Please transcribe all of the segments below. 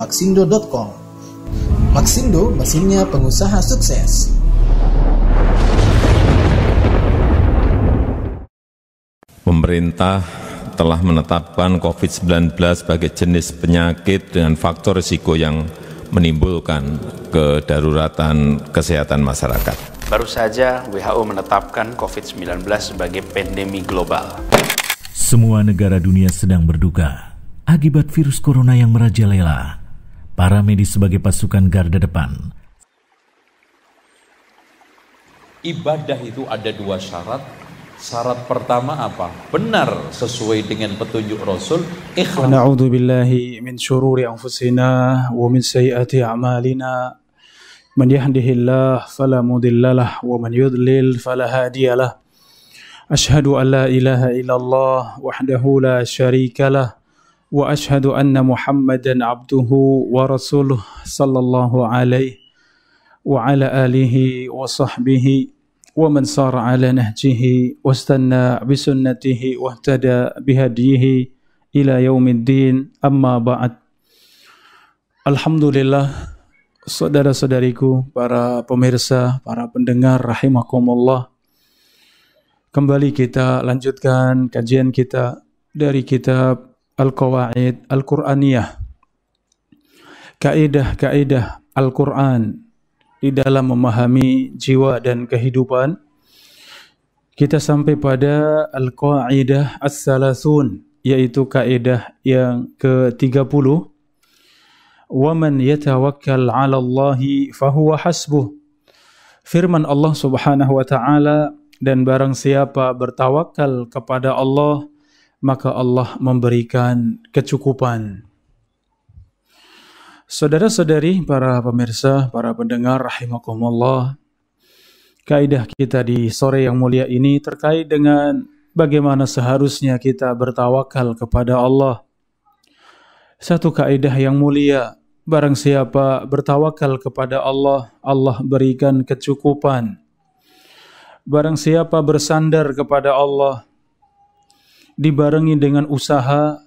maksindo.com maksindo mesinnya pengusaha sukses. Pemerintah telah menetapkan COVID-19 sebagai jenis penyakit dengan faktor risiko yang menimbulkan kedaruratan kesehatan masyarakat. Baru saja WHO menetapkan COVID-19 sebagai pandemi global. Semua negara dunia sedang berduka akibat virus corona yang merajalela para medis sebagai pasukan garda depan. Ibadah itu ada dua syarat. Syarat pertama apa? Benar sesuai dengan petunjuk Rasul. Ikhlas. Na'udzu billahi min syururi anfusina wa min sayyiati a'malina. Man yahdihillah fala mudhillalah wa man yudlil fala hadiyalah. أشهد أن لا إله إلا الله وحده لا واشهد ان محمدا عبده ورسوله صلى الله عليه وعلى اله وصحبه ومن صار على نهجه واستنى بسنته واهتدى بهديه الى يوم الدين اما بعد الحمد لله saudara-saudariku para pemirsa para pendengar rahimakumullah kembali kita lanjutkan kajian kita dari kitab al-qawaid al-Quraniyah. Kaidah-kaidah Al-Quran di dalam memahami jiwa dan kehidupan. Kita sampai pada al-qaidah as-salasun yaitu kaidah yang ke-30. Wa man yatawakkal 'ala Allah fa huwa hasbuh. Firman Allah Subhanahu wa taala dan barang siapa bertawakal kepada Allah maka Allah memberikan kecukupan. Saudara-saudari, para pemirsa, para pendengar, rahimakumullah, kaidah kita di sore yang mulia ini terkait dengan bagaimana seharusnya kita bertawakal kepada Allah. Satu kaidah yang mulia, barang siapa bertawakal kepada Allah, Allah berikan kecukupan. Barang siapa bersandar kepada Allah, dibarengi dengan usaha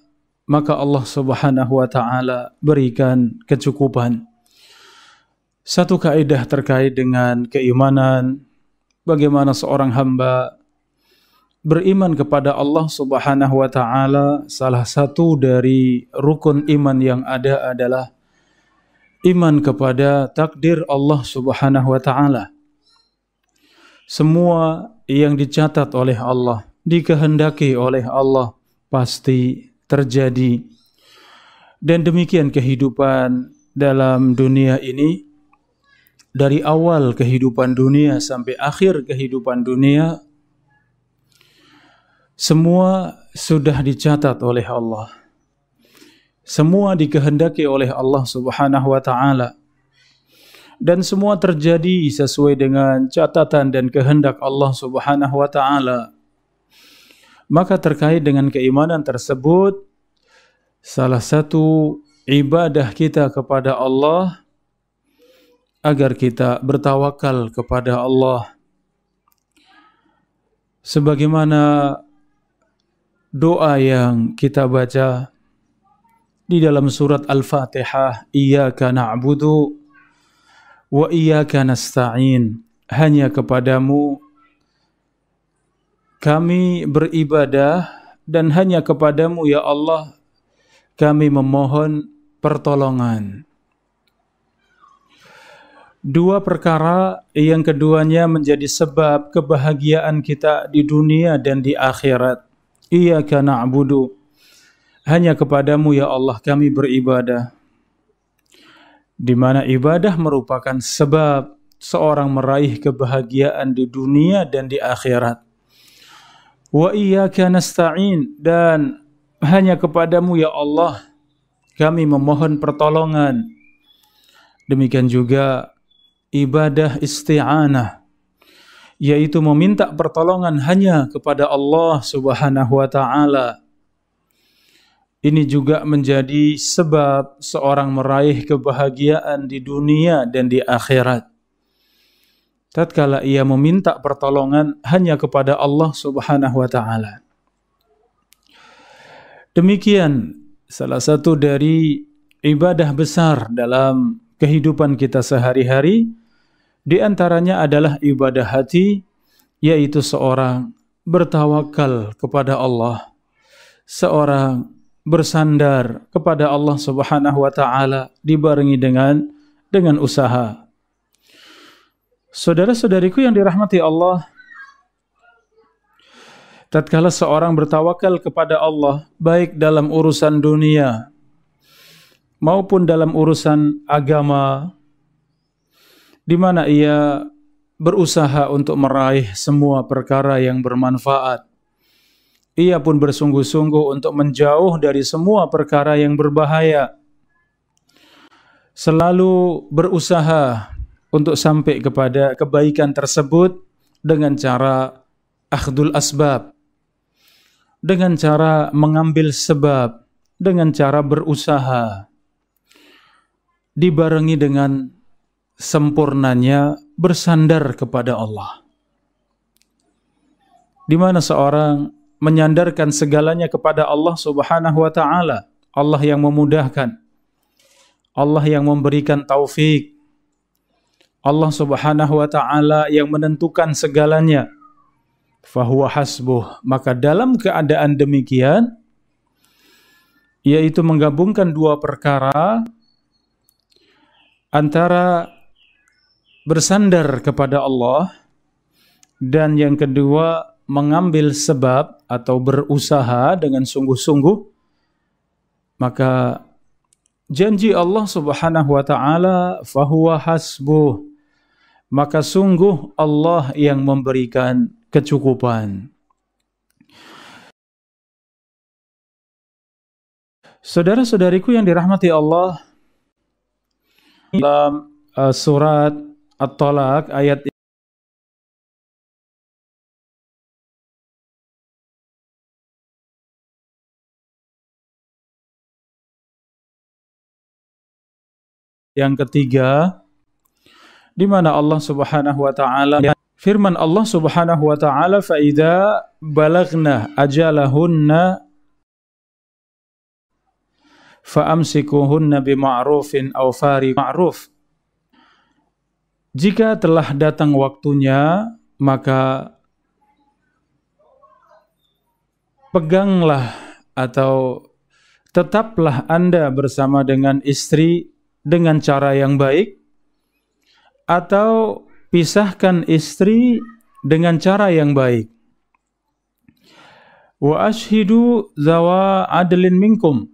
maka Allah Subhanahu wa taala berikan kecukupan. Satu kaidah terkait dengan keimanan bagaimana seorang hamba beriman kepada Allah Subhanahu wa taala salah satu dari rukun iman yang ada adalah iman kepada takdir Allah Subhanahu wa taala. Semua yang dicatat oleh Allah dikehendaki oleh Allah pasti terjadi. Dan demikian kehidupan dalam dunia ini dari awal kehidupan dunia sampai akhir kehidupan dunia semua sudah dicatat oleh Allah. Semua dikehendaki oleh Allah Subhanahu wa taala. Dan semua terjadi sesuai dengan catatan dan kehendak Allah Subhanahu wa taala. maka terkait dengan keimanan tersebut salah satu ibadah kita kepada Allah agar kita bertawakal kepada Allah sebagaimana doa yang kita baca di dalam surat Al-Fatihah Iyaka na'budu wa iyaka nasta'in hanya kepadamu Kami beribadah dan hanya kepadamu ya Allah kami memohon pertolongan. Dua perkara yang keduanya menjadi sebab kebahagiaan kita di dunia dan di akhirat. Iyaka na'budu. Hanya kepadamu ya Allah kami beribadah. Di mana ibadah merupakan sebab seorang meraih kebahagiaan di dunia dan di akhirat. wa iyyaka nasta'in dan hanya kepadamu ya Allah kami memohon pertolongan demikian juga ibadah isti'anah yaitu meminta pertolongan hanya kepada Allah Subhanahu wa taala ini juga menjadi sebab seorang meraih kebahagiaan di dunia dan di akhirat tatkala ia meminta pertolongan hanya kepada Allah Subhanahu wa taala. Demikian salah satu dari ibadah besar dalam kehidupan kita sehari-hari di antaranya adalah ibadah hati yaitu seorang bertawakal kepada Allah, seorang bersandar kepada Allah Subhanahu wa taala dibarengi dengan dengan usaha Saudara-saudariku yang dirahmati Allah, tatkala seorang bertawakal kepada Allah, baik dalam urusan dunia maupun dalam urusan agama, di mana ia berusaha untuk meraih semua perkara yang bermanfaat. Ia pun bersungguh-sungguh untuk menjauh dari semua perkara yang berbahaya. Selalu berusaha untuk sampai kepada kebaikan tersebut dengan cara akhdul asbab, dengan cara mengambil sebab, dengan cara berusaha, dibarengi dengan sempurnanya bersandar kepada Allah. Di mana seorang menyandarkan segalanya kepada Allah Subhanahu wa taala, Allah yang memudahkan, Allah yang memberikan taufik, Allah Subhanahu wa taala yang menentukan segalanya. Fahuwa hasbuh. Maka dalam keadaan demikian yaitu menggabungkan dua perkara antara bersandar kepada Allah dan yang kedua mengambil sebab atau berusaha dengan sungguh-sungguh maka janji Allah Subhanahu wa taala fahuwa hasbuh maka sungguh Allah yang memberikan kecukupan. Saudara-saudariku yang dirahmati Allah, dalam eh, surat At-Talaq ayat yang ketiga di mana Allah Subhanahu wa taala firman Allah Subhanahu wa taala fa idza balagna ajalahunna bi ma'rufin aw fari ma'ruf. Jika telah datang waktunya, maka peganglah atau tetaplah Anda bersama dengan istri dengan cara yang baik atau pisahkan istri dengan cara yang baik. Wa ashidu zawa adlin minkum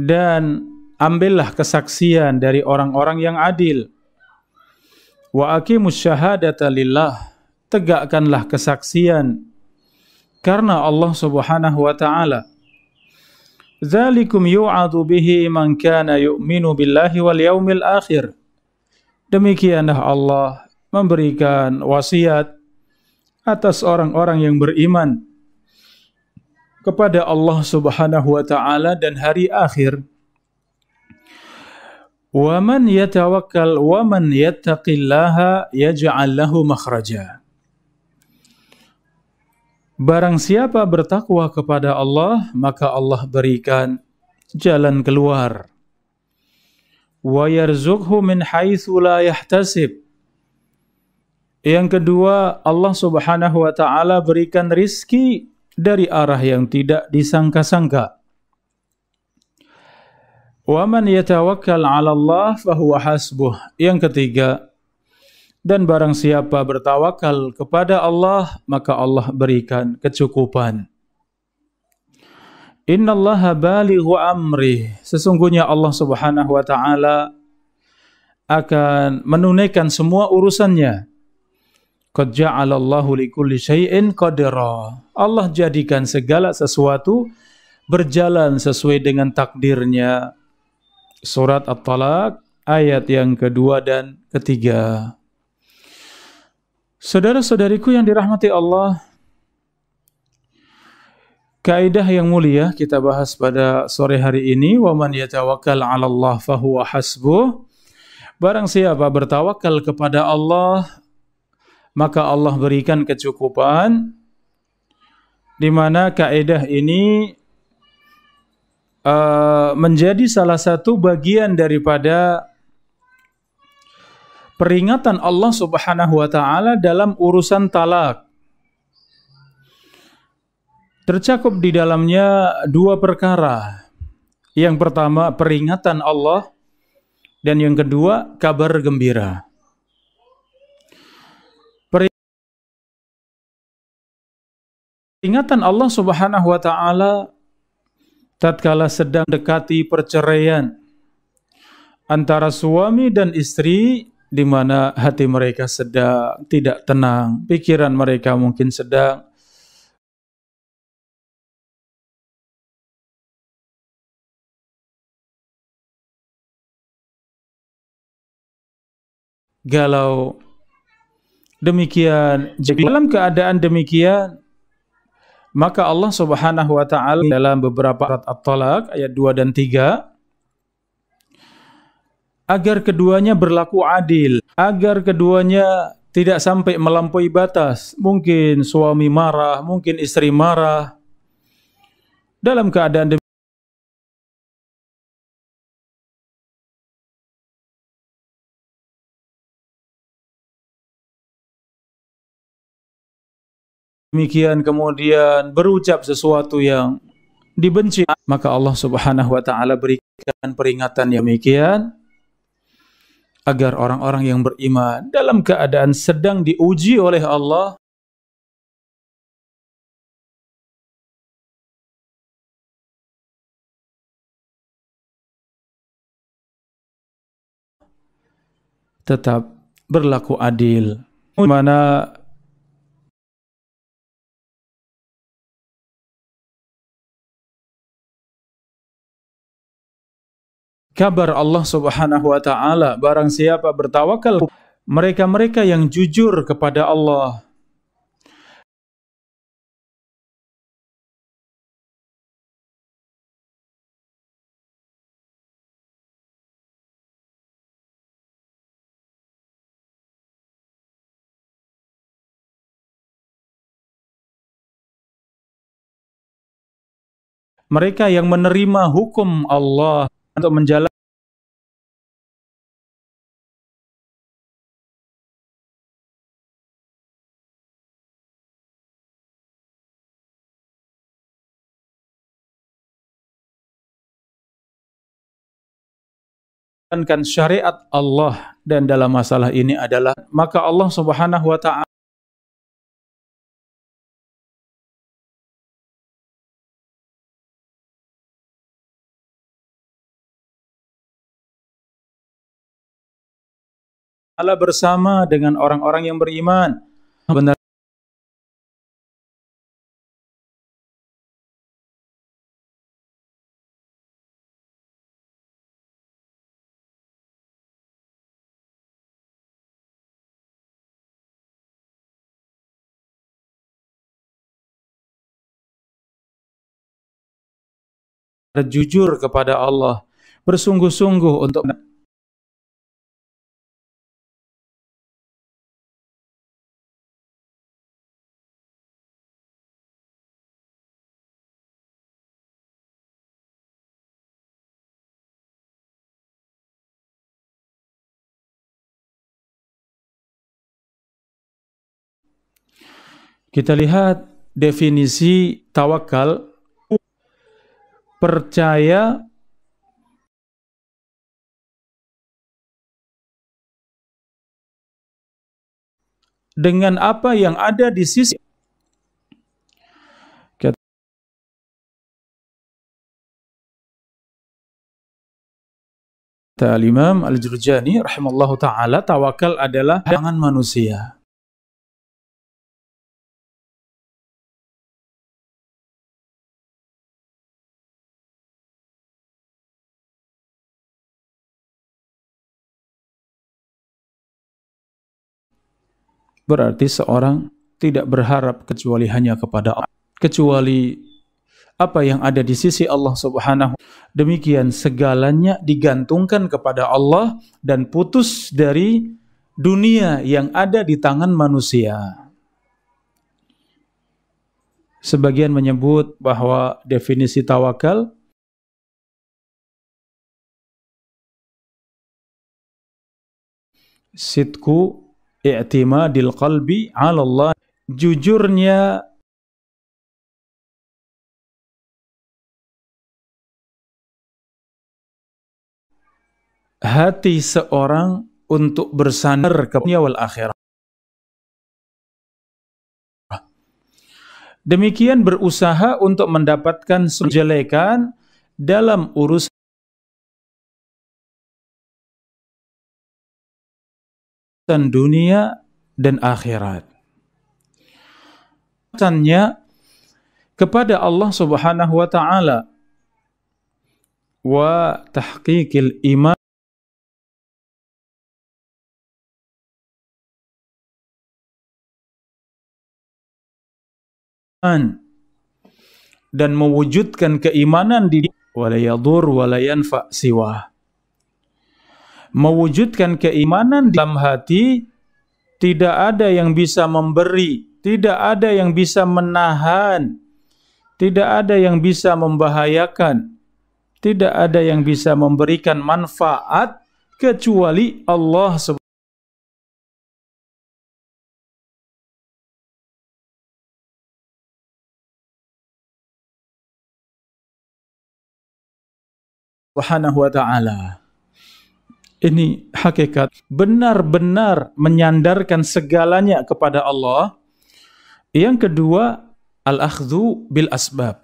dan ambillah kesaksian dari orang-orang yang adil. Wa aqimus syahadata lillah tegakkanlah kesaksian karena Allah Subhanahu wa taala. Zalikum yu'adu bihi man kana yu'minu billahi wal yaumil akhir. Demikianlah Allah memberikan wasiat atas orang-orang yang beriman kepada Allah Subhanahu wa taala dan hari akhir. Wa man yatawakkal wa man yattaqillaha yaj'al lahu makhraja. Barang siapa bertakwa kepada Allah, maka Allah berikan jalan keluar wa yarzuqhu min haitsu la yahtasib. Yang kedua, Allah Subhanahu wa taala berikan rizki dari arah yang tidak disangka-sangka. Wa man yatawakkal 'ala Allah fa huwa hasbuh. Yang ketiga, dan barang siapa bertawakal kepada Allah, maka Allah berikan kecukupan. Innallaha balighu amri. Sesungguhnya Allah Subhanahu wa taala akan menunaikan semua urusannya. Qad ja'alallahu likulli syai'in Allah jadikan segala sesuatu berjalan sesuai dengan takdirnya. Surat At-Talaq ayat yang kedua dan ketiga. Saudara-saudariku yang dirahmati Allah, Kaidah yang mulia hmm. kita bahas pada sore hari ini wa man yatawakkal 'ala Allah fahuwa hasbuh. Barang siapa bertawakal kepada Allah maka Allah berikan kecukupan di mana kaidah ini uh, menjadi salah satu bagian daripada peringatan Allah Subhanahu wa taala dalam urusan talak tercakup di dalamnya dua perkara. Yang pertama peringatan Allah dan yang kedua kabar gembira. Peringatan Allah Subhanahu wa taala tatkala sedang dekati perceraian antara suami dan istri di mana hati mereka sedang tidak tenang, pikiran mereka mungkin sedang galau. Demikian, jika dalam keadaan demikian, maka Allah Subhanahu wa taala dalam beberapa ayat At-Talaq ayat 2 dan 3 agar keduanya berlaku adil, agar keduanya tidak sampai melampaui batas. Mungkin suami marah, mungkin istri marah. Dalam keadaan demikian demikian kemudian berucap sesuatu yang dibenci maka Allah Subhanahu wa taala berikan peringatan yang demikian agar orang-orang yang beriman dalam keadaan sedang diuji oleh Allah tetap berlaku adil. Di mana kabar Allah Subhanahu wa taala barang siapa bertawakal mereka-mereka yang jujur kepada Allah mereka yang menerima hukum Allah untuk menjalankan syariat Allah dan dalam masalah ini adalah maka Allah Subhanahu wa taala taala bersama dengan orang-orang yang beriman. Benar jujur kepada Allah, bersungguh-sungguh untuk Kita lihat definisi tawakal percaya dengan apa yang ada di sisi Kata Al-Imam Al-Jurjani rahimallahu taala tawakal adalah jangan manusia. berarti seorang tidak berharap kecuali hanya kepada Allah. Kecuali apa yang ada di sisi Allah Subhanahu. Demikian segalanya digantungkan kepada Allah dan putus dari dunia yang ada di tangan manusia. Sebagian menyebut bahwa definisi tawakal sitku i'timadil qalbi 'ala Allah jujurnya hati seorang untuk bersandar ke dunia wal akhirat. Demikian berusaha untuk mendapatkan sejelekan dalam urusan kenikmatan dunia dan akhirat. Tanya kepada Allah Subhanahu wa taala wa tahqiqil iman dan mewujudkan keimanan di wala yadur wala yanfa siwa mewujudkan keimanan dalam hati tidak ada yang bisa memberi, tidak ada yang bisa menahan, tidak ada yang bisa membahayakan, tidak ada yang bisa memberikan manfaat kecuali Allah SWT. Subhanahu wa ta'ala ini hakikat benar-benar menyandarkan segalanya kepada Allah. Yang kedua, al-akhdhu bil asbab.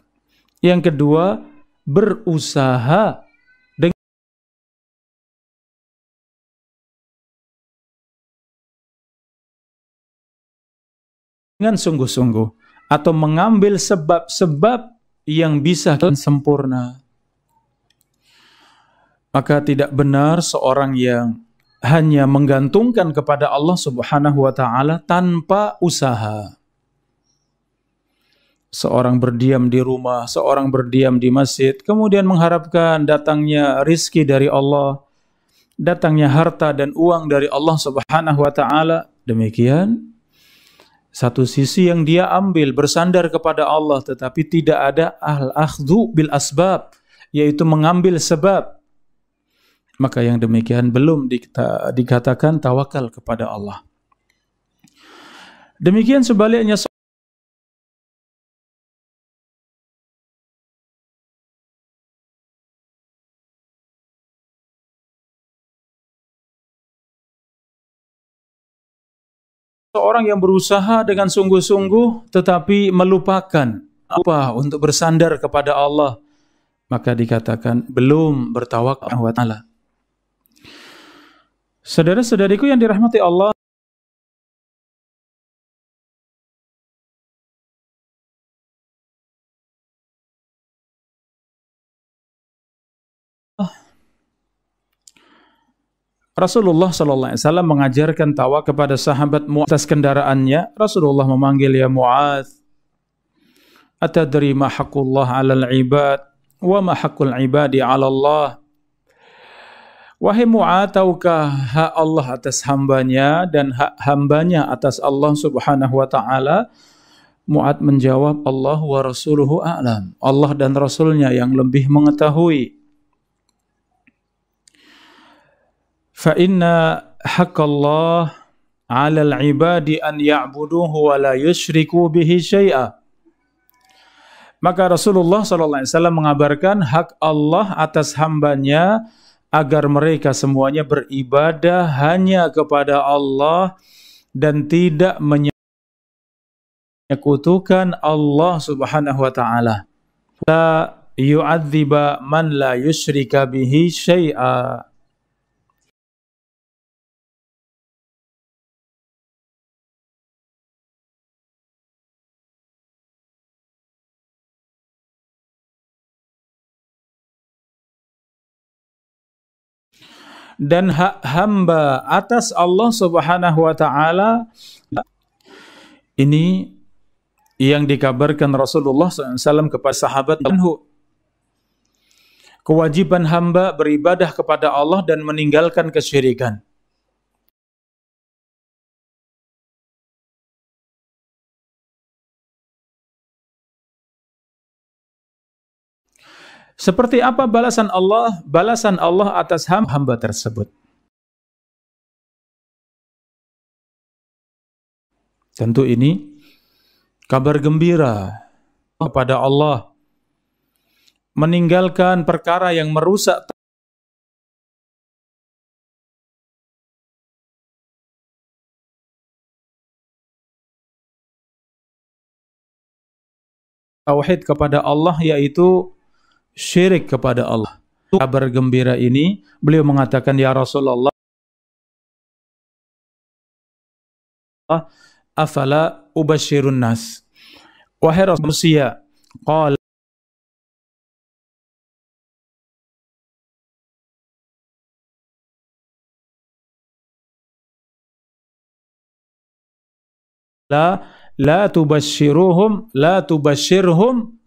Yang kedua, berusaha dengan sungguh-sungguh atau mengambil sebab-sebab yang bisa sempurna. Maka tidak benar seorang yang hanya menggantungkan kepada Allah Subhanahu wa taala tanpa usaha. Seorang berdiam di rumah, seorang berdiam di masjid, kemudian mengharapkan datangnya rizki dari Allah, datangnya harta dan uang dari Allah Subhanahu wa taala. Demikian satu sisi yang dia ambil bersandar kepada Allah tetapi tidak ada al akhdhu bil asbab yaitu mengambil sebab maka yang demikian belum dikatakan tawakal kepada Allah. Demikian sebaliknya seorang yang berusaha dengan sungguh-sungguh tetapi melupakan apa untuk bersandar kepada Allah maka dikatakan belum bertawakal kepada Allah. Saudara-saudariku yang dirahmati Allah, Rasulullah sallallahu alaihi wasallam mengajarkan tawa kepada sahabat atas kendaraannya. Rasulullah memanggil ya Mu'adz. Atadri ma Allah al ibad wa ma haqqul ibadi 'ala Allah? Wahai mu'ad tahukah hak Allah atas hambanya dan hak hambanya atas Allah subhanahu wa ta'ala. mu'ad menjawab, Allah wa rasuluhu a'lam. Allah dan Rasulnya yang lebih mengetahui. Fa'inna haqqallah alal ibadi an ya'buduhu wa la yushriku bihi syai'ah. Maka Rasulullah SAW mengabarkan hak Allah atas hambanya agar mereka semuanya beribadah hanya kepada Allah dan tidak menyekutukan Allah Subhanahu wa taala. La yu'adziba man la yusyrika bihi syai'a. dan hak hamba atas Allah Subhanahu wa taala ini yang dikabarkan Rasulullah SAW kepada sahabat Anhu kewajiban hamba beribadah kepada Allah dan meninggalkan kesyirikan Seperti apa balasan Allah? Balasan Allah atas hamba tersebut. Tentu ini kabar gembira kepada Allah. Meninggalkan perkara yang merusak tauhid kepada Allah yaitu syirik kepada Allah. Kabar gembira ini beliau mengatakan ya Rasulullah afala ubashirun nas. Wahai Rasulullah qala la la tubashiruhum la tubashirhum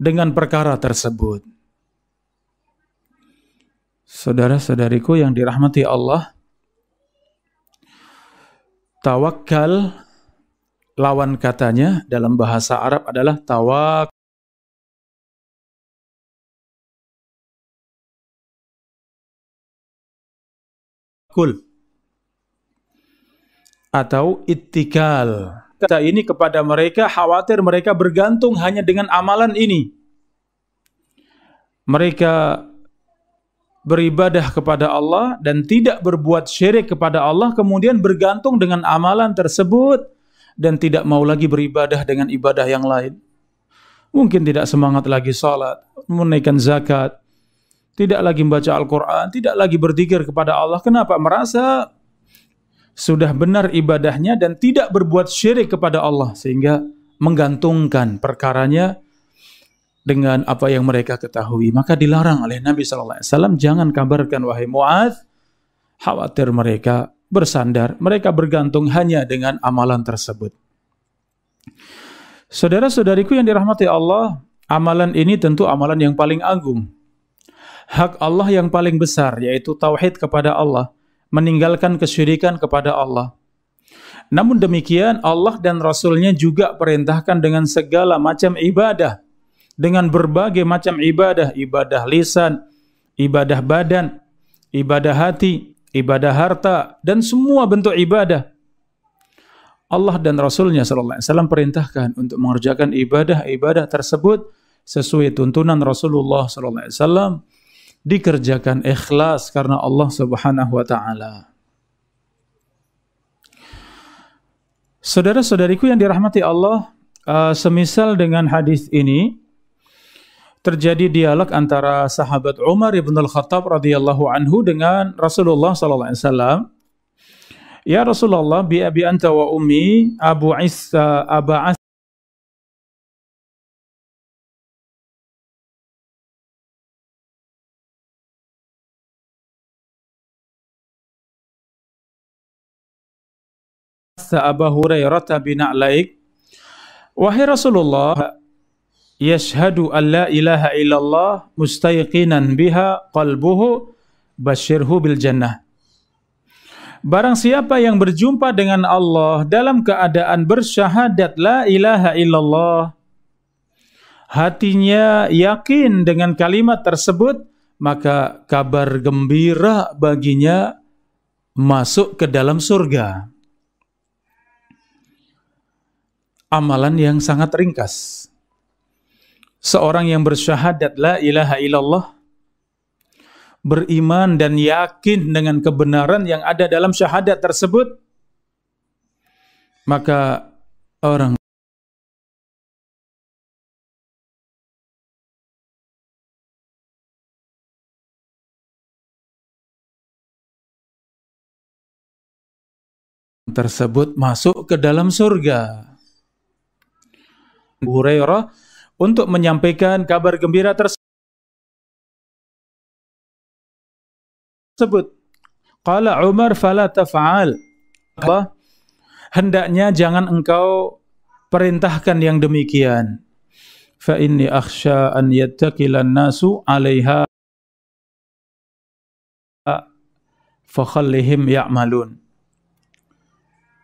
dengan perkara tersebut. Saudara-saudariku yang dirahmati Allah, tawakal lawan katanya dalam bahasa Arab adalah tawak kul atau itikal kita ini kepada mereka khawatir mereka bergantung hanya dengan amalan ini. Mereka beribadah kepada Allah dan tidak berbuat syirik kepada Allah kemudian bergantung dengan amalan tersebut dan tidak mau lagi beribadah dengan ibadah yang lain. Mungkin tidak semangat lagi salat, menaikkan zakat, tidak lagi membaca Al-Qur'an, tidak lagi berzikir kepada Allah. Kenapa? Merasa sudah benar ibadahnya dan tidak berbuat syirik kepada Allah sehingga menggantungkan perkaranya dengan apa yang mereka ketahui maka dilarang oleh Nabi sallallahu alaihi wasallam jangan kabarkan wahai Muaz khawatir mereka bersandar mereka bergantung hanya dengan amalan tersebut Saudara-saudariku yang dirahmati Allah amalan ini tentu amalan yang paling agung hak Allah yang paling besar yaitu tauhid kepada Allah meninggalkan kesyirikan kepada Allah. Namun demikian Allah dan Rasulnya juga perintahkan dengan segala macam ibadah. Dengan berbagai macam ibadah. Ibadah lisan, ibadah badan, ibadah hati, ibadah harta, dan semua bentuk ibadah. Allah dan Rasulnya nya Alaihi Wasallam perintahkan untuk mengerjakan ibadah-ibadah tersebut sesuai tuntunan Rasulullah SAW dikerjakan ikhlas karena Allah Subhanahu wa taala. Saudara-saudariku yang dirahmati Allah, uh, semisal dengan hadis ini terjadi dialog antara sahabat Umar bin al-Khattab radhiyallahu anhu dengan Rasulullah sallallahu alaihi wasallam. Ya Rasulullah, bi abi anta wa ummi abu isa aba ba'atha Abu Hurairah bin Alaik Wahai Rasulullah, yashhadu an la ilaha illallah mustayqinan biha qalbuhu bashirhu bil jannah. Barang siapa yang berjumpa dengan Allah dalam keadaan bersyahadat la ilaha illallah, hatinya yakin dengan kalimat tersebut, maka kabar gembira baginya masuk ke dalam surga. amalan yang sangat ringkas. Seorang yang bersyahadat la ilaha illallah beriman dan yakin dengan kebenaran yang ada dalam syahadat tersebut maka orang tersebut masuk ke dalam surga. Hurairah untuk menyampaikan kabar gembira tersebut. Qala Umar fala taf'al. Apa? Hendaknya jangan engkau perintahkan yang demikian. Fa inni akhsha an yattaqilan nasu 'alaiha fakhallihim ya'malun.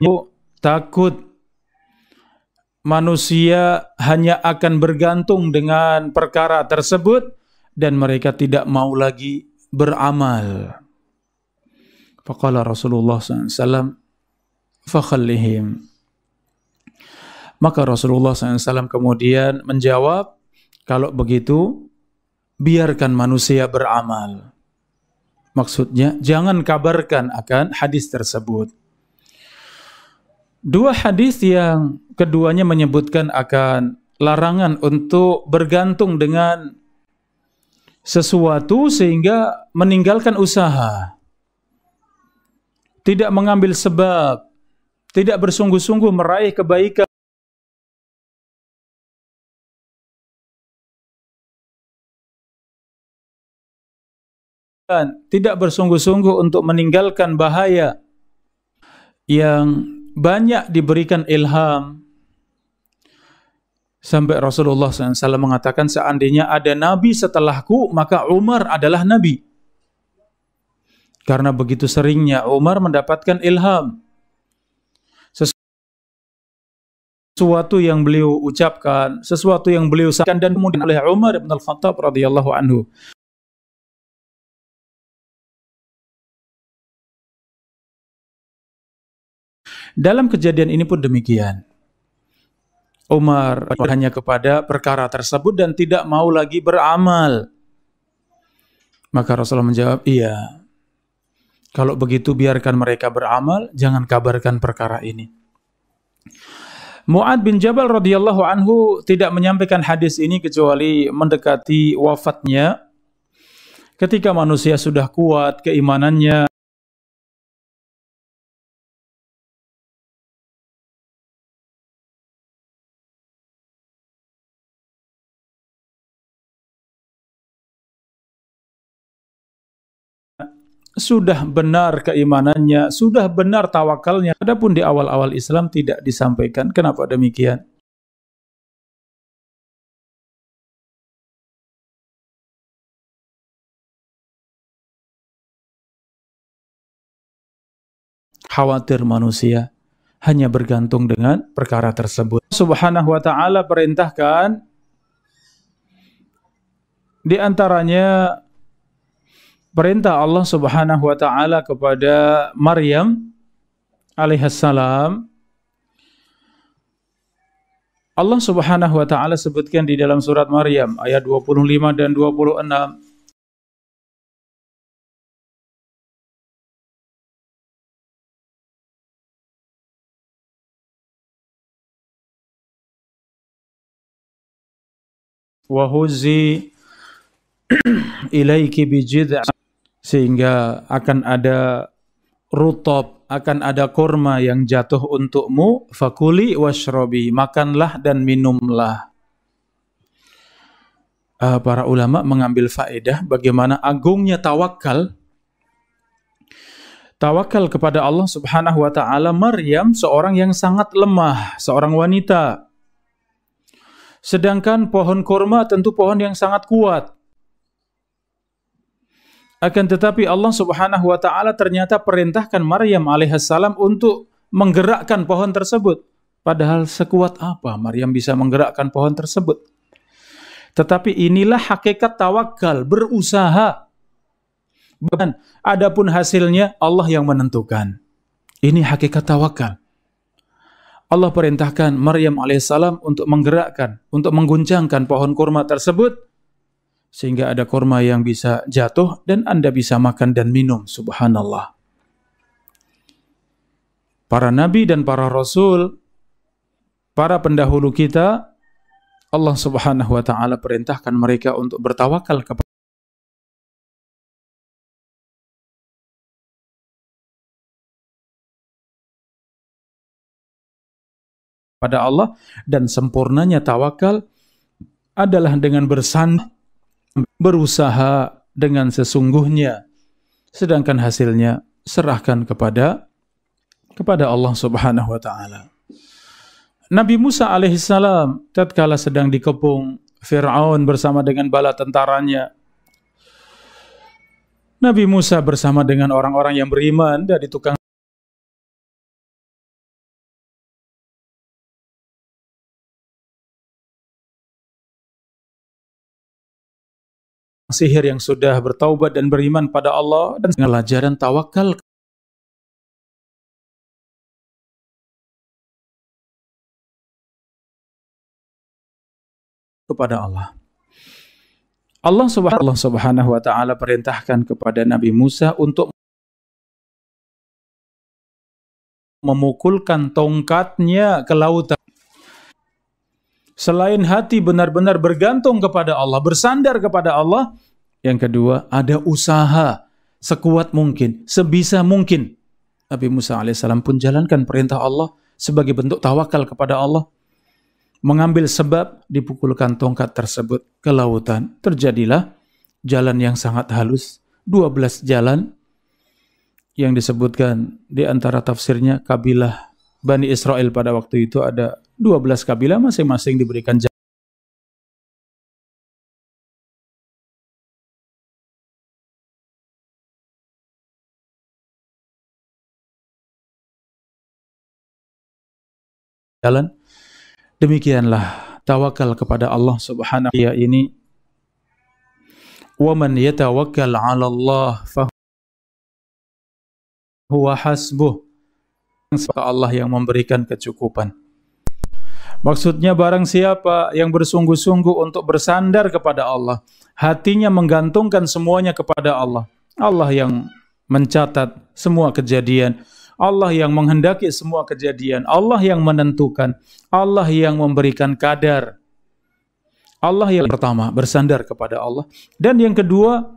Aku takut manusia hanya akan bergantung dengan perkara tersebut dan mereka tidak mau lagi beramal. Faqala Rasulullah SAW, fakhallihim. Maka Rasulullah SAW kemudian menjawab, kalau begitu biarkan manusia beramal. Maksudnya jangan kabarkan akan hadis tersebut Dua hadis yang keduanya menyebutkan akan larangan untuk bergantung dengan sesuatu sehingga meninggalkan usaha. Tidak mengambil sebab, tidak bersungguh-sungguh meraih kebaikan tidak bersungguh-sungguh untuk meninggalkan bahaya yang banyak diberikan ilham sampai Rasulullah SAW mengatakan seandainya ada nabi setelahku maka Umar adalah nabi karena begitu seringnya Umar mendapatkan ilham sesuatu yang beliau ucapkan, sesuatu yang beliau sampaikan dan kemudian oleh Umar bin Al-Khattab radhiyallahu anhu. Dalam kejadian ini pun demikian. Umar hanya kepada perkara tersebut dan tidak mau lagi beramal. Maka Rasulullah menjawab, iya. Kalau begitu biarkan mereka beramal, jangan kabarkan perkara ini. Mu'ad bin Jabal radhiyallahu anhu tidak menyampaikan hadis ini kecuali mendekati wafatnya. Ketika manusia sudah kuat keimanannya, sudah benar keimanannya, sudah benar tawakalnya. Adapun di awal-awal Islam tidak disampaikan. Kenapa demikian? Khawatir manusia hanya bergantung dengan perkara tersebut. Subhanahu wa taala perintahkan di antaranya perintah Allah Subhanahu wa taala kepada Maryam alaihissalam Allah Subhanahu wa taala sebutkan di dalam surat Maryam ayat 25 dan 26 Wahuzi ilaiki bijid'a sehingga akan ada rutab, akan ada kurma yang jatuh untukmu, fakuli washrobi, makanlah dan minumlah. Eh, para ulama mengambil faedah bagaimana agungnya tawakal. Tawakal kepada Allah Subhanahu wa taala Maryam seorang yang sangat lemah, seorang wanita. Sedangkan pohon kurma tentu pohon yang sangat kuat. Akan tetapi Allah Subhanahu wa taala ternyata perintahkan Maryam alaihissalam untuk menggerakkan pohon tersebut. Padahal sekuat apa Maryam bisa menggerakkan pohon tersebut? Tetapi inilah hakikat tawakal, berusaha. Bukan, adapun hasilnya Allah yang menentukan. Ini hakikat tawakal. Allah perintahkan Maryam alaihissalam untuk menggerakkan, untuk mengguncangkan pohon kurma tersebut sehingga ada korma yang bisa jatuh dan Anda bisa makan dan minum. Subhanallah. Para nabi dan para rasul, para pendahulu kita, Allah Subhanahu wa taala perintahkan mereka untuk bertawakal kepada pada Allah dan sempurnanya tawakal adalah dengan bersandar berusaha dengan sesungguhnya sedangkan hasilnya serahkan kepada kepada Allah Subhanahu wa taala. Nabi Musa alaihissalam tatkala sedang dikepung Firaun bersama dengan bala tentaranya Nabi Musa bersama dengan orang-orang yang beriman dari tukang sihir yang sudah bertaubat dan beriman pada Allah dan dengan tawakal kepada Allah. Allah Subhanahu wa taala perintahkan kepada Nabi Musa untuk memukulkan tongkatnya ke lautan selain hati benar-benar bergantung kepada Allah, bersandar kepada Allah, yang kedua ada usaha sekuat mungkin, sebisa mungkin. Nabi Musa alaihissalam pun jalankan perintah Allah sebagai bentuk tawakal kepada Allah. Mengambil sebab dipukulkan tongkat tersebut ke lautan. Terjadilah jalan yang sangat halus, 12 jalan yang disebutkan di antara tafsirnya kabilah Bani Israel pada waktu itu ada 12 kabilah masing-masing diberikan jatah. jalan. Demikianlah tawakal kepada Allah Subhanahu wa ini. Wa man yatawakkal 'ala Allah fa huwa hasbuh. Allah yang memberikan kecukupan. Maksudnya barang siapa yang bersungguh-sungguh untuk bersandar kepada Allah, hatinya menggantungkan semuanya kepada Allah. Allah yang mencatat semua kejadian, Allah yang menghendaki semua kejadian, Allah yang menentukan, Allah yang memberikan kadar. Allah yang pertama bersandar kepada Allah dan yang kedua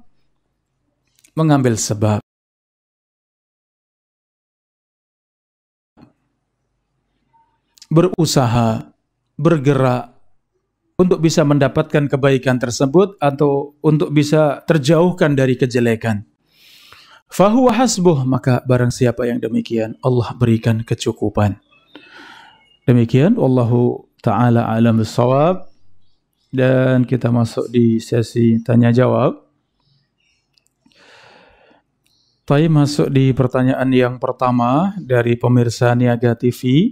mengambil sebab. berusaha, bergerak untuk bisa mendapatkan kebaikan tersebut atau untuk bisa terjauhkan dari kejelekan. Fahuwa hasbuh, maka barang siapa yang demikian, Allah berikan kecukupan. Demikian, Wallahu ta'ala alam bisawab. Dan kita masuk di sesi tanya-jawab. Tapi masuk di pertanyaan yang pertama dari pemirsa Niaga TV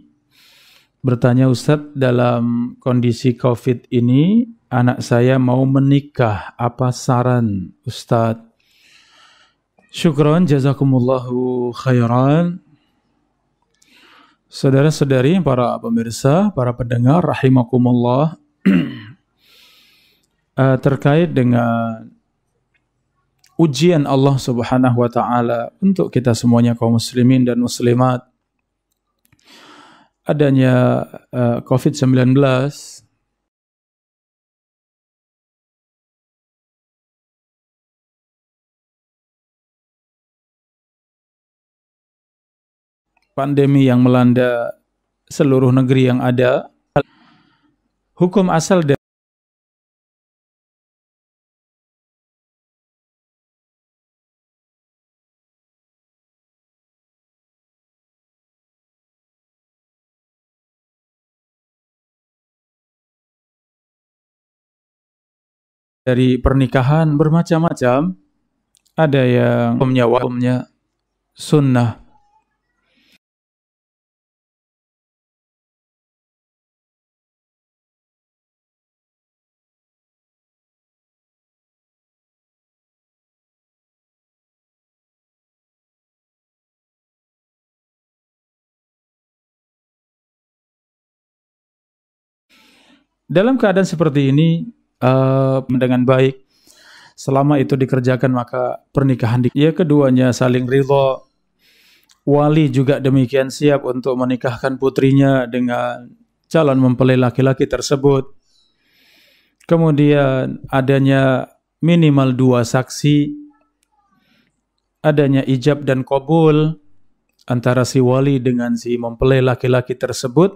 bertanya Ustadz dalam kondisi COVID ini anak saya mau menikah apa saran Ustadz? Syukron jazakumullahu khairan. Saudara-saudari, para pemirsa, para pendengar, rahimakumullah. Eh, terkait dengan ujian Allah Subhanahu wa taala untuk kita semuanya kaum muslimin dan muslimat adanya eh, COVID-19 pandemi yang melanda seluruh negeri yang ada hukum asal dari dari pernikahan bermacam-macam. Ada yang hukumnya hukumnya sunnah. Dalam keadaan seperti ini, uh, dengan baik. Selama itu dikerjakan maka pernikahan di. Ya keduanya saling ridho. Wali juga demikian siap untuk menikahkan putrinya dengan calon mempelai laki-laki tersebut. Kemudian adanya minimal dua saksi, adanya ijab dan kobul antara si wali dengan si mempelai laki-laki tersebut.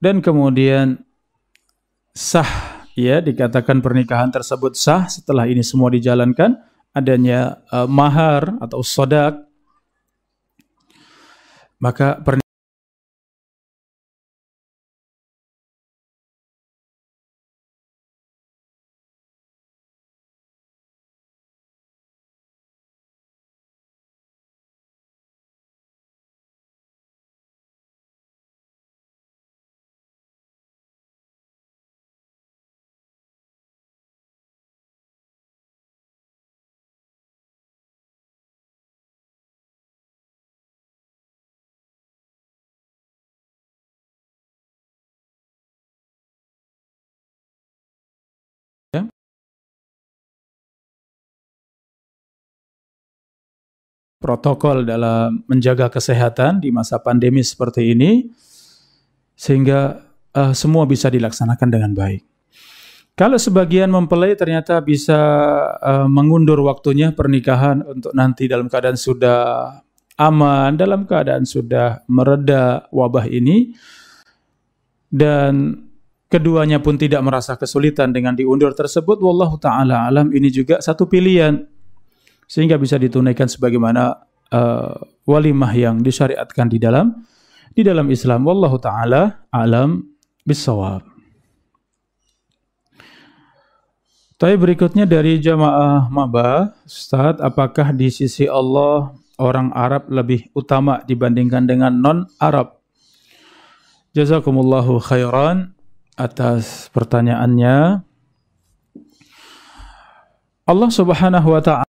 Dan kemudian sah ya dikatakan pernikahan tersebut sah setelah ini semua dijalankan adanya uh, mahar atau sodak maka pernikahan protokol dalam menjaga kesehatan di masa pandemi seperti ini sehingga uh, semua bisa dilaksanakan dengan baik. Kalau sebagian mempelai ternyata bisa uh, mengundur waktunya pernikahan untuk nanti dalam keadaan sudah aman, dalam keadaan sudah mereda wabah ini dan keduanya pun tidak merasa kesulitan dengan diundur tersebut, wallahu taala alam ini juga satu pilihan sehingga bisa ditunaikan sebagaimana uh, walimah yang disyariatkan di dalam di dalam Islam wallahu taala alam bisawab. Tapi berikutnya dari jamaah maba, Ustaz, apakah di sisi Allah orang Arab lebih utama dibandingkan dengan non-Arab? Jazakumullahu khairan atas pertanyaannya. Allah Subhanahu wa taala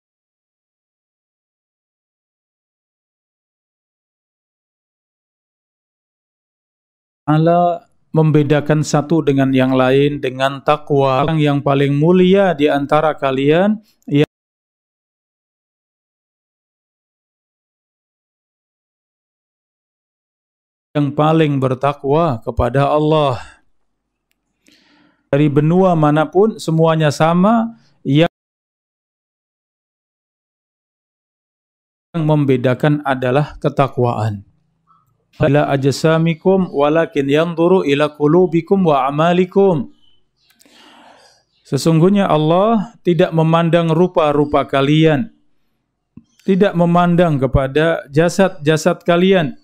taala membedakan satu dengan yang lain dengan takwa orang yang paling mulia di antara kalian yang yang paling bertakwa kepada Allah dari benua manapun semuanya sama yang membedakan adalah ketakwaan ila ajsamikum walakin yanzuru ila qulubikum wa amalikum. Sesungguhnya Allah tidak memandang rupa-rupa kalian, tidak memandang kepada jasad-jasad kalian.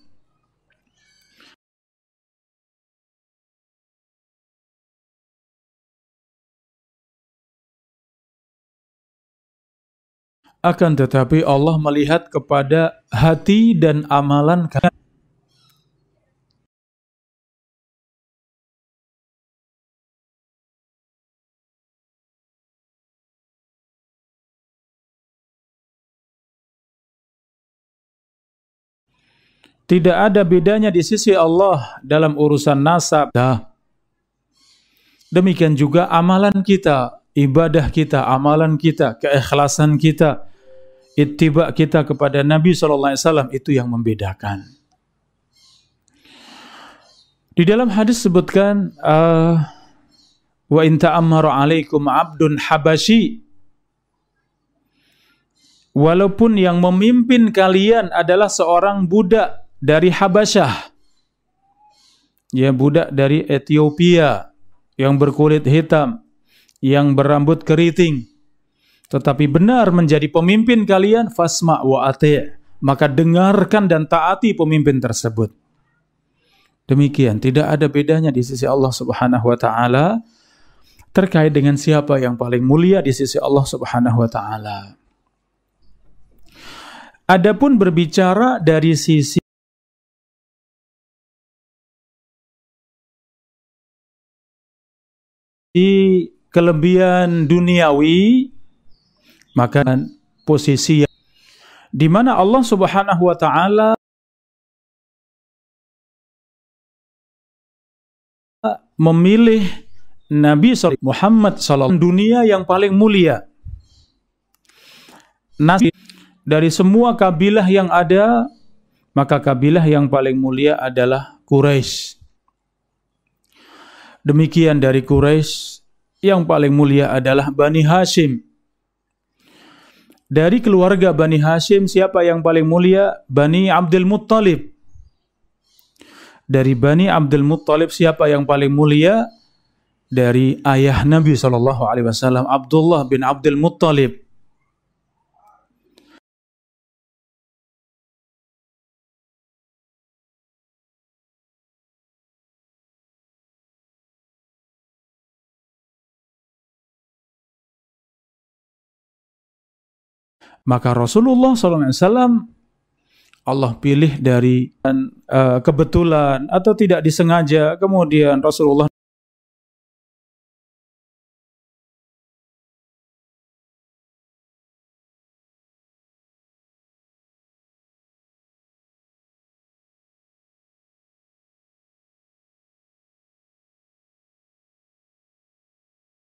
Akan tetapi Allah melihat kepada hati dan amalan kalian. Tidak ada bedanya di sisi Allah dalam urusan nasab. demikian juga amalan kita, ibadah kita, amalan kita, keikhlasan kita, ittiba kita kepada Nabi sallallahu alaihi wasallam itu yang membedakan. Di dalam hadis sebutkan uh, wa in ta'ammaru alaikum 'abdun habasyi Walaupun yang memimpin kalian adalah seorang budak dari Habasyah, ya budak dari Ethiopia yang berkulit hitam, yang berambut keriting. Tetapi benar menjadi pemimpin kalian fasma wa ati. Maka dengarkan dan taati pemimpin tersebut. Demikian, tidak ada bedanya di sisi Allah Subhanahu wa taala terkait dengan siapa yang paling mulia di sisi Allah Subhanahu wa taala. Adapun berbicara dari sisi di kelebihan duniawi maka posisi yang di mana Allah Subhanahu wa taala memilih Nabi Muhammad SAW dunia yang paling mulia. Nasib dari semua kabilah yang ada, maka kabilah yang paling mulia adalah Quraisy. Demikian dari Quraisy yang paling mulia adalah Bani Hashim. Dari keluarga Bani Hashim siapa yang paling mulia? Bani Abdul Muttalib. Dari Bani Abdul Muttalib siapa yang paling mulia? Dari ayah Nabi saw Abdullah bin Abdul Muttalib. Maka Rasulullah SAW Allah pilih dari uh, kebetulan atau tidak disengaja. Kemudian Rasulullah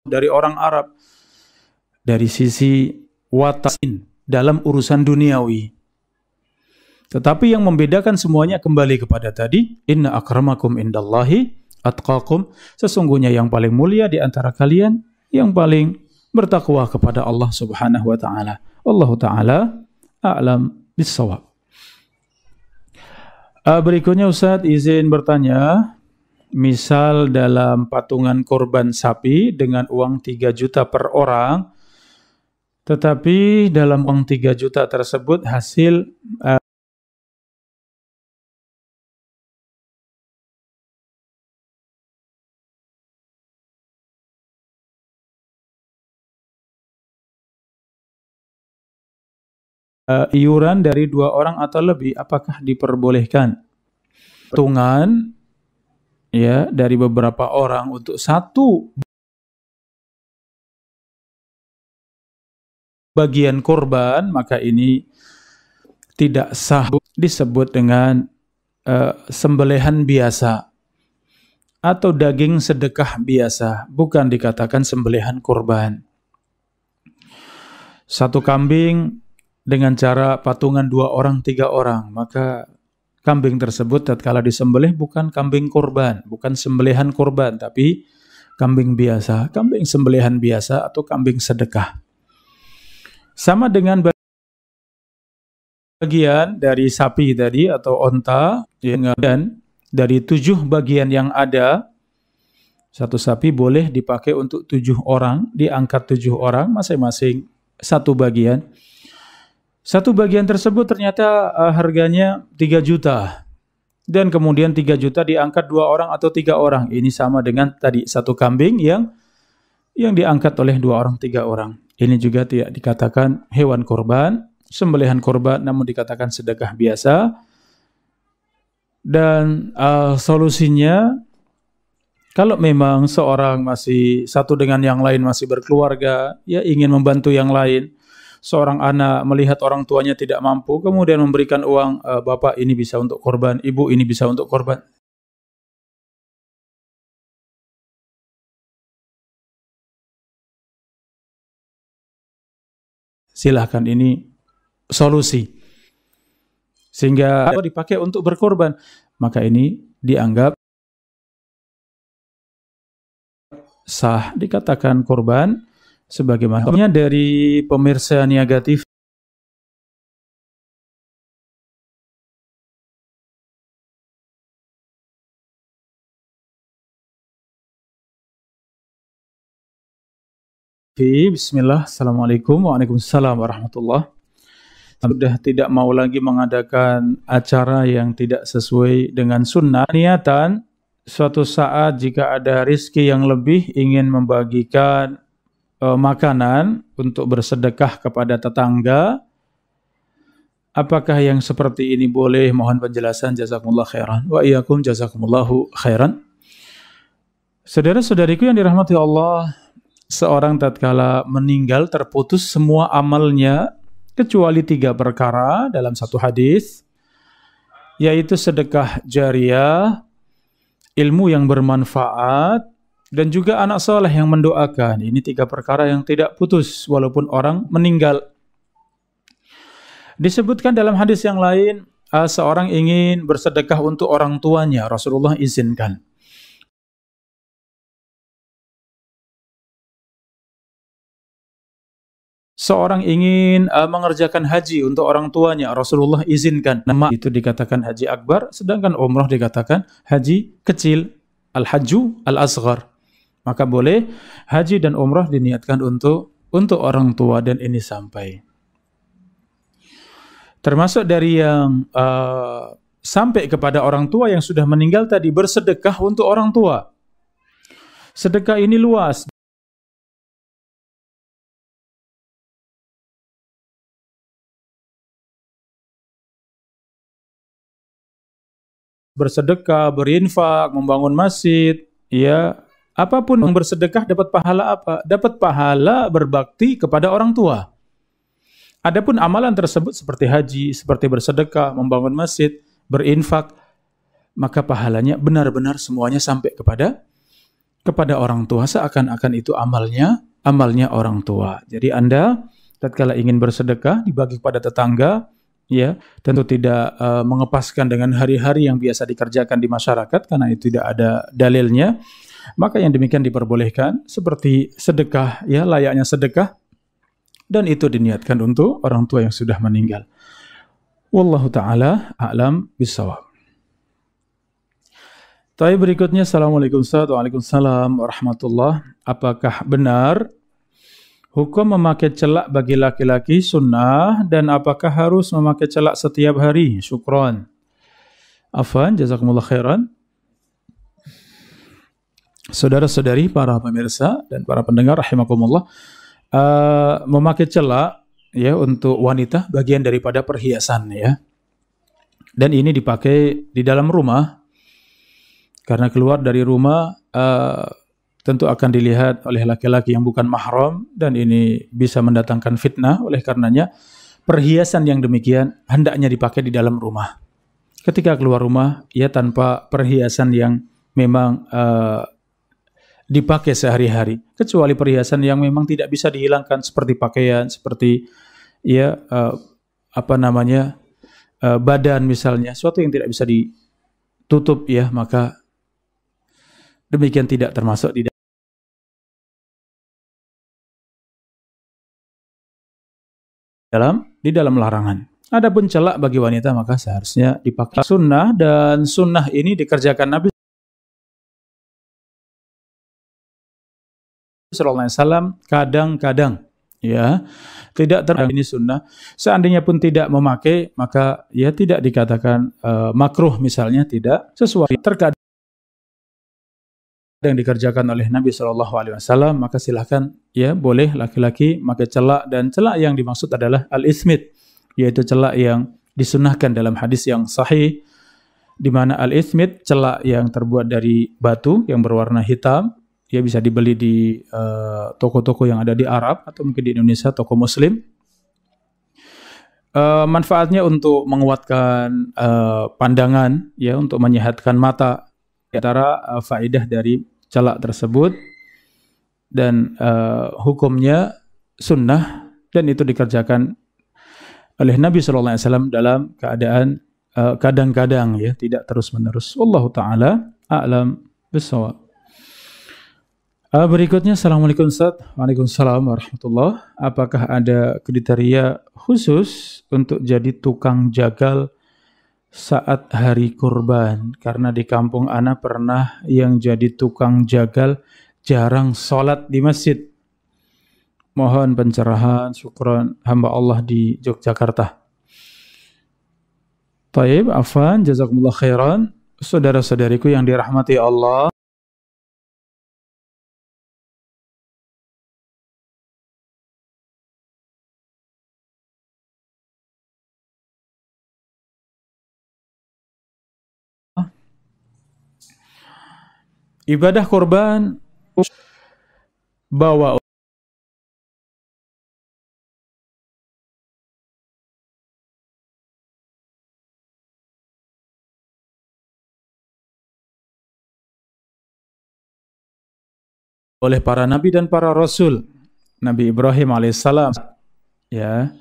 dari orang Arab dari sisi watasin dalam urusan duniawi. Tetapi yang membedakan semuanya kembali kepada tadi, inna akramakum indallahi atqakum. Sesungguhnya yang paling mulia di antara kalian yang paling bertakwa kepada Allah Subhanahu wa taala. Allah taala a'lam bisawab. Ah, berikutnya Ustadz izin bertanya, misal dalam patungan korban sapi dengan uang 3 juta per orang, tetapi dalam uang 3 juta tersebut hasil uh, uh, iuran dari dua orang atau lebih apakah diperbolehkan tungan ya dari beberapa orang untuk satu bagian korban maka ini tidak sah disebut dengan uh, sembelihan biasa atau daging sedekah biasa, bukan dikatakan sembelihan korban Satu kambing dengan cara patungan dua orang, tiga orang, maka kambing tersebut tatkala disembelih bukan kambing korban bukan sembelihan korban tapi kambing biasa, kambing sembelihan biasa atau kambing sedekah. Sama dengan bagian dari sapi tadi atau onta, iya. dan dari tujuh bagian yang ada, satu sapi boleh dipakai untuk tujuh orang, diangkat tujuh orang masing-masing satu bagian. Satu bagian tersebut ternyata uh, harganya 3 juta. Dan kemudian 3 juta diangkat dua orang atau tiga orang. Ini sama dengan tadi satu kambing yang yang diangkat oleh dua orang, tiga orang. Ini juga tidak dikatakan hewan korban, sembelihan korban, namun dikatakan sedekah biasa. Dan uh, solusinya kalau memang seorang masih satu dengan yang lain masih berkeluarga, ya ingin membantu yang lain. Seorang anak melihat orang tuanya tidak mampu, kemudian memberikan uang, e, bapak ini bisa untuk korban, ibu ini bisa untuk korban. silahkan ini solusi sehingga kalau dipakai untuk berkorban maka ini dianggap sah dikatakan korban sebagaimana dari pemirsa niaga TV Fi, bismillah, Assalamualaikum, Waalaikumsalam warahmatullah. Sudah tidak mau lagi mengadakan acara yang tidak sesuai dengan sunnah. Niatan, suatu saat jika ada rizki yang lebih ingin membagikan uh, makanan untuk bersedekah kepada tetangga, apakah yang seperti ini boleh? Mohon penjelasan, jazakumullah khairan. Wa iyakum jazakumullahu khairan. Saudara-saudariku yang dirahmati Allah, seorang tatkala meninggal terputus semua amalnya kecuali tiga perkara dalam satu hadis yaitu sedekah jariah, ilmu yang bermanfaat dan juga anak soleh yang mendoakan. Ini tiga perkara yang tidak putus walaupun orang meninggal. Disebutkan dalam hadis yang lain ah, seorang ingin bersedekah untuk orang tuanya, Rasulullah izinkan. seorang ingin uh, mengerjakan haji untuk orang tuanya, Rasulullah izinkan. Nama itu dikatakan haji akbar, sedangkan umroh dikatakan haji kecil, al-hajju al-asghar. Maka boleh haji dan umroh diniatkan untuk untuk orang tua dan ini sampai. Termasuk dari yang uh, sampai kepada orang tua yang sudah meninggal tadi bersedekah untuk orang tua. Sedekah ini luas. bersedekah, berinfak, membangun masjid, ya apapun yang bersedekah dapat pahala apa? Dapat pahala berbakti kepada orang tua. Adapun amalan tersebut seperti haji, seperti bersedekah, membangun masjid, berinfak, maka pahalanya benar-benar semuanya sampai kepada kepada orang tua seakan-akan itu amalnya amalnya orang tua. Jadi Anda tatkala ingin bersedekah dibagi kepada tetangga, ya tentu tidak uh, mengepaskan dengan hari-hari yang biasa dikerjakan di masyarakat karena itu tidak ada dalilnya maka yang demikian diperbolehkan seperti sedekah ya layaknya sedekah dan itu diniatkan untuk orang tua yang sudah meninggal wallahu taala a'lam bisawab Tapi berikutnya Assalamualaikum warahmatullahi wabarakatuh Apakah benar Hukum memakai celak bagi laki-laki sunnah dan apakah harus memakai celak setiap hari? Syukron. Afan, jazakumullah khairan. Saudara-saudari, para pemirsa dan para pendengar rahimakumullah, uh, memakai celak ya untuk wanita bagian daripada perhiasan ya. Dan ini dipakai di dalam rumah karena keluar dari rumah uh, tentu akan dilihat oleh laki-laki yang bukan mahram dan ini bisa mendatangkan fitnah oleh karenanya perhiasan yang demikian hendaknya dipakai di dalam rumah. Ketika keluar rumah ia ya tanpa perhiasan yang memang uh, dipakai sehari-hari kecuali perhiasan yang memang tidak bisa dihilangkan seperti pakaian, seperti ya uh, apa namanya? Uh, badan misalnya, suatu yang tidak bisa ditutup ya, maka demikian tidak termasuk di dalam di dalam larangan. Adapun celak bagi wanita maka seharusnya dipakai sunnah dan sunnah ini dikerjakan Nabi Sallallahu Alaihi Wasallam kadang-kadang ya tidak ter ini sunnah seandainya pun tidak memakai maka ya tidak dikatakan uh, makruh misalnya tidak sesuai terkadang yang dikerjakan oleh Nabi Shallallahu Alaihi Wasallam maka silahkan ya boleh laki-laki maka celak dan celak yang dimaksud adalah al ismit yaitu celak yang disunahkan dalam hadis yang sahih di mana al ismit celak yang terbuat dari batu yang berwarna hitam ya bisa dibeli di eh, toko-toko uh, yang ada di Arab atau mungkin di Indonesia toko Muslim uh, manfaatnya untuk menguatkan uh, pandangan ya untuk menyehatkan mata antara uh, faidah dari celak tersebut dan uh, hukumnya sunnah dan itu dikerjakan oleh Nabi SAW dalam keadaan eh, kadang-kadang uh, ya tidak terus menerus. Allah Taala alam bisawab. Uh, berikutnya, Assalamualaikum Ustaz. Waalaikumsalam warahmatullahi Apakah ada kriteria khusus untuk jadi tukang jagal saat hari kurban karena di kampung ana pernah yang jadi tukang jagal jarang sholat di masjid mohon pencerahan syukuran hamba Allah di Yogyakarta Taib, Afan, Jazakumullah khairan saudara-saudariku yang dirahmati Allah ibadah korban bawa oleh para nabi dan para rasul. Nabi Ibrahim alaihissalam ya.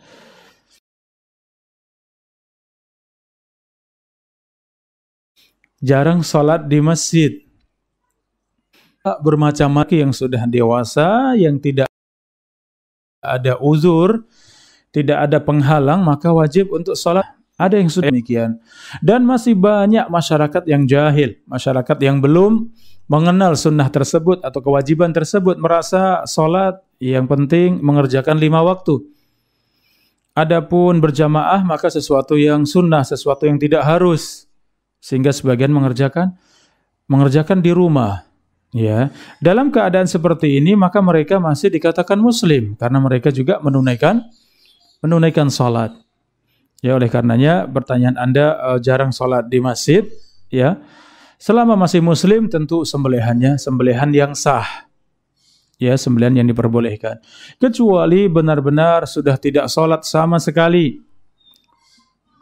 Jarang salat di masjid bermacam-macam yang sudah dewasa, yang tidak ada uzur, tidak ada penghalang, maka wajib untuk sholat. Ada yang sudah demikian. Dan masih banyak masyarakat yang jahil, masyarakat yang belum mengenal sunnah tersebut atau kewajiban tersebut, merasa sholat yang penting mengerjakan lima waktu. Adapun berjamaah maka sesuatu yang sunnah, sesuatu yang tidak harus. Sehingga sebagian mengerjakan mengerjakan di rumah Ya, dalam keadaan seperti ini maka mereka masih dikatakan muslim karena mereka juga menunaikan menunaikan salat. Ya, oleh karenanya pertanyaan Anda e, jarang salat di masjid, ya. Selama masih muslim tentu sembelihannya sembelihan yang sah. Ya, sembelihan yang diperbolehkan. Kecuali benar-benar sudah tidak salat sama sekali.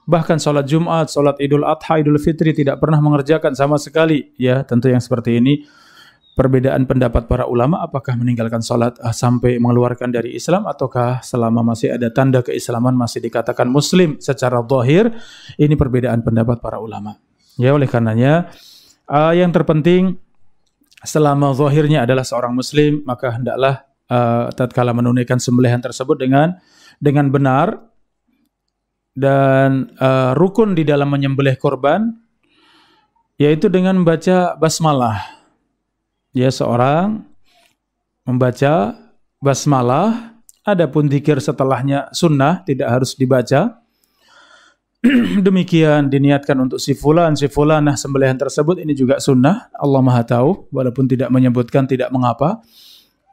Bahkan sholat Jumat, sholat Idul Adha, Idul Fitri tidak pernah mengerjakan sama sekali. Ya, tentu yang seperti ini perbedaan pendapat para ulama apakah meninggalkan sholat eh, sampai mengeluarkan dari Islam ataukah selama masih ada tanda keislaman masih dikatakan muslim secara zahir ini perbedaan pendapat para ulama ya oleh karenanya uh, yang terpenting selama zahirnya adalah seorang muslim maka hendaklah uh, tatkala menunaikan sembelihan tersebut dengan dengan benar dan uh, rukun di dalam menyembelih korban yaitu dengan membaca basmalah ya seorang membaca basmalah, adapun zikir setelahnya sunnah tidak harus dibaca. Demikian diniatkan untuk si fulan, si fulanah sembelihan tersebut ini juga sunnah. Allah Maha tahu walaupun tidak menyebutkan tidak mengapa.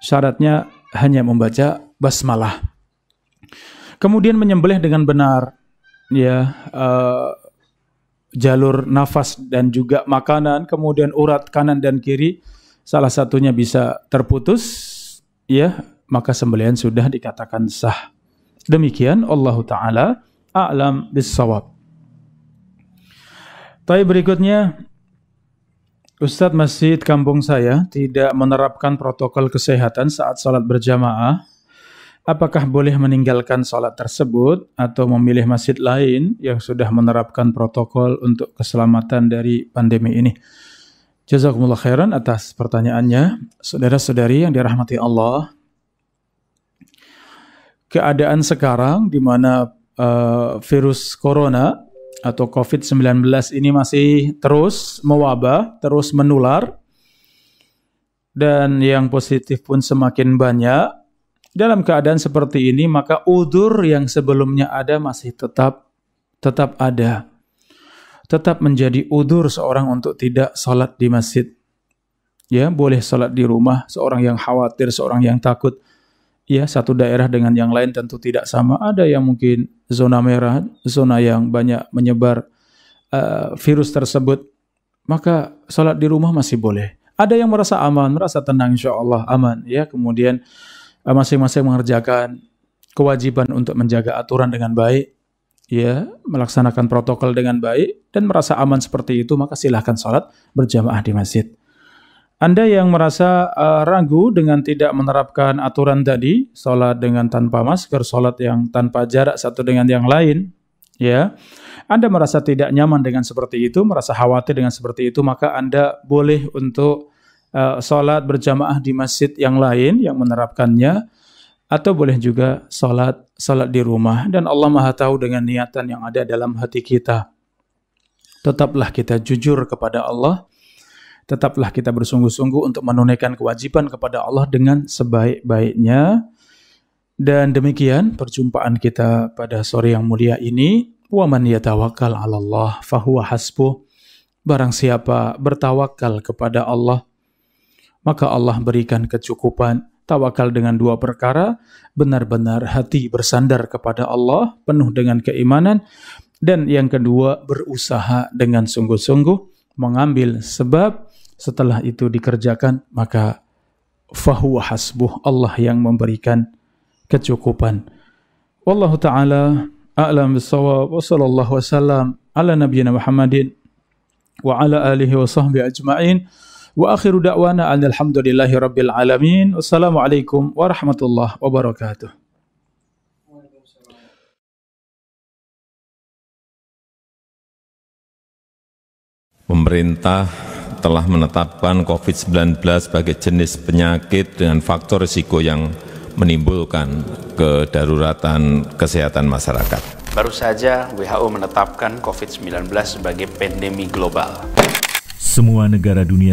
Syaratnya hanya membaca basmalah. Kemudian menyembelih dengan benar ya uh, jalur nafas dan juga makanan, kemudian urat kanan dan kiri salah satunya bisa terputus, ya maka sembelian sudah dikatakan sah. Demikian Allah Ta'ala a'lam bisawab. Tapi berikutnya, Ustadz Masjid kampung saya tidak menerapkan protokol kesehatan saat sholat berjamaah. Apakah boleh meninggalkan sholat tersebut atau memilih masjid lain yang sudah menerapkan protokol untuk keselamatan dari pandemi ini? Jazakumullah khairan atas pertanyaannya. Saudara-saudari yang dirahmati Allah, keadaan sekarang di mana uh, virus corona atau COVID-19 ini masih terus mewabah, terus menular, dan yang positif pun semakin banyak. Dalam keadaan seperti ini, maka udur yang sebelumnya ada masih tetap tetap ada tetap menjadi udur seorang untuk tidak sholat di masjid. Ya, boleh sholat di rumah seorang yang khawatir, seorang yang takut. Ya, satu daerah dengan yang lain tentu tidak sama. Ada yang mungkin zona merah, zona yang banyak menyebar uh, virus tersebut. Maka sholat di rumah masih boleh. Ada yang merasa aman, merasa tenang insya Allah aman. Ya, kemudian eh, masing-masing uh, mengerjakan kewajiban untuk menjaga aturan dengan baik ya melaksanakan protokol dengan baik dan merasa aman seperti itu maka silahkan sholat berjamaah di masjid. Anda yang merasa uh, ragu dengan tidak menerapkan aturan tadi, sholat dengan tanpa masker, sholat yang tanpa jarak satu dengan yang lain, ya. Anda merasa tidak nyaman dengan seperti itu, merasa khawatir dengan seperti itu, maka Anda boleh untuk uh, sholat berjamaah di masjid yang lain yang menerapkannya atau boleh juga salat salat di rumah dan Allah Maha tahu dengan niatan yang ada dalam hati kita. Tetaplah kita jujur kepada Allah. Tetaplah kita bersungguh-sungguh untuk menunaikan kewajiban kepada Allah dengan sebaik-baiknya. Dan demikian perjumpaan kita pada sore yang mulia ini. Wa man yatawakkal 'ala Allah fahuwa hasbuh. Barang siapa bertawakal kepada Allah, maka Allah berikan kecukupan tawakal dengan dua perkara, benar-benar hati bersandar kepada Allah, penuh dengan keimanan, dan yang kedua berusaha dengan sungguh-sungguh mengambil sebab setelah itu dikerjakan maka fahu hasbuh Allah yang memberikan kecukupan. Wallahu taala a'lam bisawab wa sallallahu wasallam ala Muhammadin wa ala alihi wa sahbihi ajma'in. Wa akhiru da'wana alhamdulillahi rabbil alamin. Wassalamualaikum warahmatullahi wabarakatuh. Pemerintah telah menetapkan COVID-19 sebagai jenis penyakit dengan faktor risiko yang menimbulkan kedaruratan kesehatan masyarakat. Baru saja WHO menetapkan COVID-19 sebagai pandemi global. Semua negara dunia